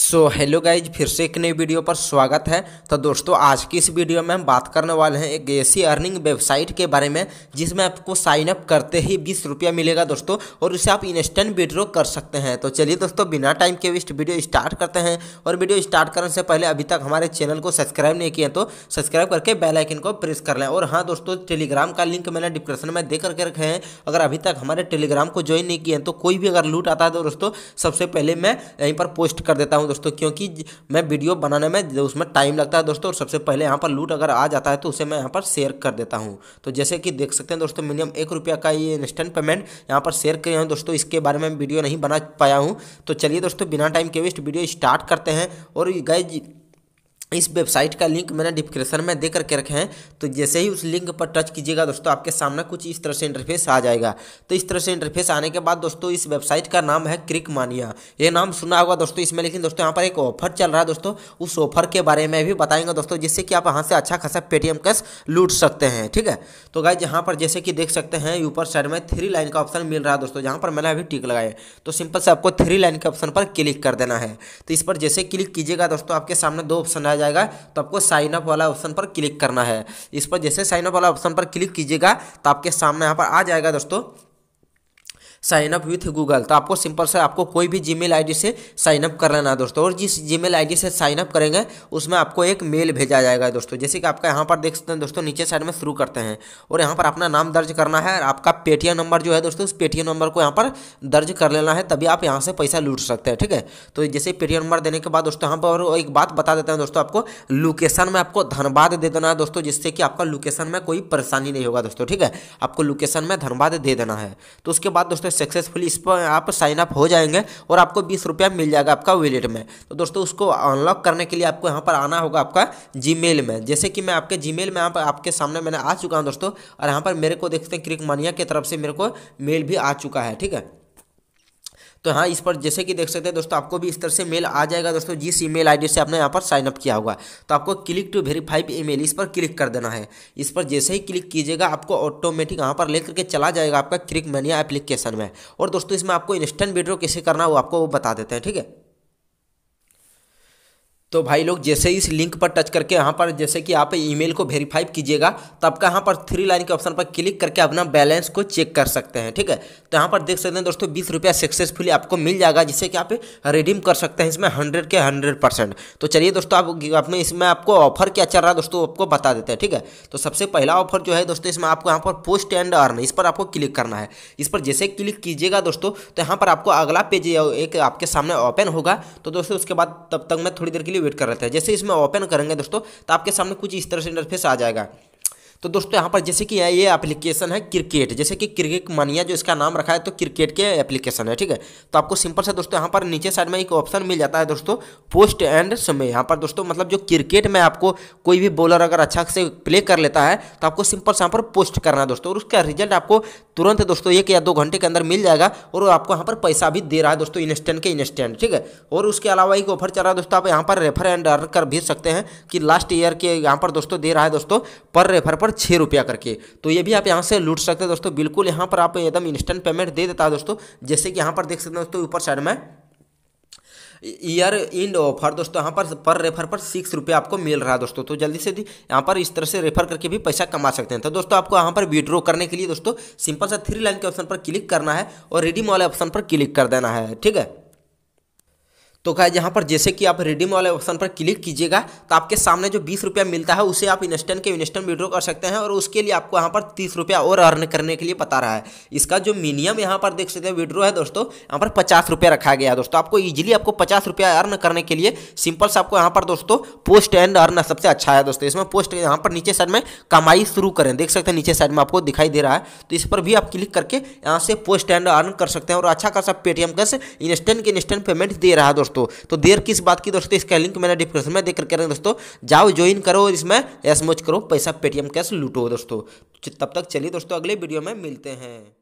so hello guys फिर से एक नई वीडियो पर स्वागत है तो दोस्तों आज की इस वीडियो में हम बात करने वाले हैं एक ऐसी अर्निंग वेबसाइट के बारे में जिसमें आपको साइन अप करते ही बीस रुपया मिलेगा दोस्तों और उसे आप इंस्टेंट विड्रॉ कर सकते हैं तो चलिए दोस्तों बिना टाइम के वेस्ट वीडियो स्टार्ट करते हैं और वीडियो स्टार्ट करने से पहले अभी तक हमारे चैनल को सब्सक्राइब नहीं किया तो सब्सक्राइब करके बेलाइकन को प्रेस कर लें और हाँ दोस्तों टेलीग्राम का लिंक मैंने डिस्क्रिप्शन में दे करके रखे हैं अगर अभी तक हमारे टेलीग्राम को ज्वाइन नहीं किए तो कोई भी अगर लूट आता है तो दोस्तों सबसे पहले मैं यहीं पर पोस्ट कर देता हूँ दोस्तों क्योंकि मैं वीडियो बनाने में उसमें टाइम लगता है दोस्तों और सबसे पहले यहाँ पर लूट अगर आ जाता है तो उसे मैं यहाँ पर शेयर कर देता हूँ तो जैसे कि देख सकते हैं दोस्तों मिनिमम एक रुपया का ये इंस्टेंट पेमेंट यहाँ पर शेयर किया हूँ दोस्तों इसके बारे में वीडियो नहीं बना पाया हूँ तो चलिए दोस्तों बिना टाइम के वेस्ट वीडियो स्टार्ट करते हैं और गए इस वेबसाइट का लिंक मैंने डिस्क्रिप्शन में दे करके रखे हैं तो जैसे ही उस लिंक पर टच कीजिएगा दोस्तों आपके सामने कुछ इस तरह से इंटरफेस आ जाएगा तो इस तरह से इंटरफेस आने के बाद दोस्तों इस वेबसाइट का नाम है क्रिक मानिया ये नाम सुना होगा दोस्तों इसमें लेकिन दोस्तों यहाँ पर एक ऑफर चल रहा है दोस्तों उस ऑफर के बारे में भी बताएंगे दोस्तों जिससे कि आप यहाँ से अच्छा खासा पेटीएम कैश लूट सकते हैं ठीक है तो गाइज यहाँ पर जैसे कि देख सकते हैं ऊपर साइड में थ्री लाइन का ऑप्शन मिल रहा है दोस्तों जहाँ पर मैंने अभी टिक लगाए तो सिंपल से आपको थ्री लाइन के ऑप्शन पर क्लिक कर देना है तो इस पर जैसे क्लिक कीजिएगा दोस्तों आपके सामने दो ऑप्शन आ जाएगा तो आपको साइन अप वाला ऑप्शन पर क्लिक करना है इस पर जैसे साइन अप वाला ऑप्शन पर क्लिक कीजिएगा तो आपके सामने यहाँ पर आ जाएगा दोस्तों साइन अप विथ गूगल तो आपको सिंपल से आपको कोई भी जीमेल आईडी से साइन अप कर लेना है दोस्तों और जिस जीमेल आईडी से साइन अप करेंगे उसमें आपको एक मेल भेजा जाएगा दोस्तों जैसे कि आपका यहाँ पर देख सकते हैं दोस्तों नीचे साइड में शुरू करते हैं और यहाँ पर अपना नाम दर्ज करना है और आपका पेटीएम नंबर जो है दोस्तों उस पेटीएम नंबर को यहाँ पर दर्ज कर लेना है तभी आप यहाँ से पैसा लूट सकते हैं ठीक है तो जैसे पेटीएम नंबर देने के बाद दोस्तों यहाँ पर एक बात बता देते हैं दोस्तों आपको लोकेशन में आपको धनबाद दे देना है दोस्तों जिससे कि आपका लोकेशन में कोई परेशानी नहीं होगा दोस्तों ठीक है आपको लोकेशन में धनबाद दे देना है तो उसके बाद दोस्तों तो सक्सेसफुली इस पर आप साइन अप हो जाएंगे और आपको बीस रुपया मिल जाएगा आपका वेलेट में तो दोस्तों उसको अनलॉक करने के लिए आपको यहाँ पर आना होगा आपका जी में जैसे कि मैं आपके जी में पर आपके सामने मैंने आ चुका हूँ दोस्तों और यहाँ पर मेरे को देखते हैं क्रिक मानिया की तरफ से मेरे को मेल भी आ चुका है ठीक है तो हाँ इस पर जैसे कि देख सकते हैं दोस्तों आपको भी इस तरह से मेल आ जाएगा दोस्तों जिस ईमेल आईडी से आपने यहाँ पर साइनअप किया होगा तो आपको क्लिक टू वेरीफाइव ईमेल इस पर क्लिक कर देना है इस पर जैसे ही क्लिक कीजिएगा आपको ऑटोमेटिक यहाँ पर लेकर के चला जाएगा आपका क्लिक मैनिया एप्लीकेशन में और दोस्तों इसमें आपको इंस्टेंट वीडियो कैसे करना वो आपको वो बता देते हैं ठीक है तो भाई लोग जैसे ही इस लिंक पर टच करके यहाँ पर जैसे कि आप ईमेल को वेरीफाई कीजिएगा तो आपका यहाँ पर थ्री लाइन के ऑप्शन पर क्लिक करके अपना बैलेंस को चेक कर सकते हैं ठीक है तो यहाँ पर देख सकते हैं दोस्तों बीस रुपया सक्सेसफुली आपको मिल जाएगा जिससे कि आप रिडीम कर सकते हैं इसमें हंड्रेड के हंड्रेड परसेंट तो चलिए दोस्तों आप अपने इसमें आपको ऑफर क्या चल रहा है दोस्तों आपको बता देते हैं ठीक है तो सबसे पहला ऑफर जो है दोस्तों इसमें आपको यहाँ पर पोस्ट एंड अर्न इस पर आपको क्लिक करना है इस पर जैसे क्लिक कीजिएगा दोस्तों तो यहाँ पर आपको अगला पेज एक आपके सामने ओपन होगा तो दोस्तों उसके बाद तब तक मैं थोड़ी देर के लिए वेट कर रहे थे जैसे इसमें ओपन करेंगे दोस्तों तो आपके सामने कुछ इस तरह से इंटरफेस आ जाएगा तो दोस्तों यहाँ पर जैसे कि ये एप्लीकेशन है क्रिकेट जैसे कि क्रिकेट मानिया जो इसका नाम रखा है तो क्रिकेट के एप्लीकेशन है ठीक है तो आपको सिंपल से दोस्तों यहाँ पर नीचे साइड में एक ऑप्शन मिल जाता है दोस्तों पोस्ट एंड समय यहाँ पर दोस्तों मतलब जो क्रिकेट में आपको कोई भी बॉलर अगर अच्छा से प्ले कर लेता है तो आपको सिंपल से यहाँ पर पोस्ट करना है दोस्तों और उसका रिजल्ट आपको तुरंत दोस्तों एक या दो घंटे के अंदर मिल जाएगा और आपको यहाँ पर पैसा भी दे रहा है दोस्तों इंस्टेंट के इंस्टेंट ठीक है और उसके अलावा एक ऑफर चल रहा है दोस्तों आप यहाँ पर रेफर एंड अर्न कर भेज सकते हैं कि लास्ट ईयर के यहाँ पर दोस्तों दे रहा है दोस्तों पर रेफर पर पर छः रुपया करके तो ये भी आप यहाँ से लूट सकते हैं दोस्तों बिल्कुल यहाँ पर आप एकदम इंस्टेंट पेमेंट दे देता है दोस्तों जैसे कि यहाँ पर देख सकते हैं दोस्तों ऊपर साइड में ईयर इंड ऑफर दोस्तों यहाँ पर पर रेफर पर सिक्स रुपये आपको मिल रहा है दोस्तों तो जल्दी से यहाँ पर इस तरह से रेफर करके भी पैसा कमा सकते हैं तो दोस्तों आपको यहाँ पर विड्रॉ करने के लिए दोस्तों सिंपल सा थ्री लाइन के ऑप्शन पर क्लिक करना है और रिडीम वाले ऑप्शन पर क्लिक कर देना है ठीक है तो गाय यहाँ पर जैसे कि आप रिडीम वाले ऑप्शन पर क्लिक कीजिएगा तो आपके सामने जो बीस रुपया मिलता है उसे आप इंस्टेंट के इंस्टेंट विड्रॉ कर सकते हैं और उसके लिए आपको यहाँ पर तीस रुपया और अर्न करने के लिए बता रहा है इसका जो मिनिमम यहाँ पर देख सकते हैं विड्रॉ है दोस्तों यहाँ पर पचास रुपया रखा गया है दोस्तों आपको ईजिली आपको पचास रुपया अर्न करने के लिए सिंपल से आपको यहाँ पर दोस्तों पोस्ट एंड अर्न सबसे अच्छा है दोस्तों इसमें पोस्ट यहाँ पर नीचे साइड में कमाई शुरू करें देख सकते हैं नीचे साइड में आपको दिखाई दे रहा है तो इस पर भी आप क्लिक करके यहाँ से पोस्ट एंड अर्न कर सकते हैं और अच्छा खासा पेटीएम कैसे इंस्टेंट के इंस्टेंट पेमेंट दे रहा है दोस्तों दोस्तों तो देर किस बात की दोस्तों इसका लिंक मैंने डिस्क्रिप्शन में देकर करेंगे दोस्तों जाओ ज्वाइन करो और इसमें एस करो पैसा पेटीएम कैश लूटो दोस्तों तब तक चलिए दोस्तों अगले वीडियो में मिलते हैं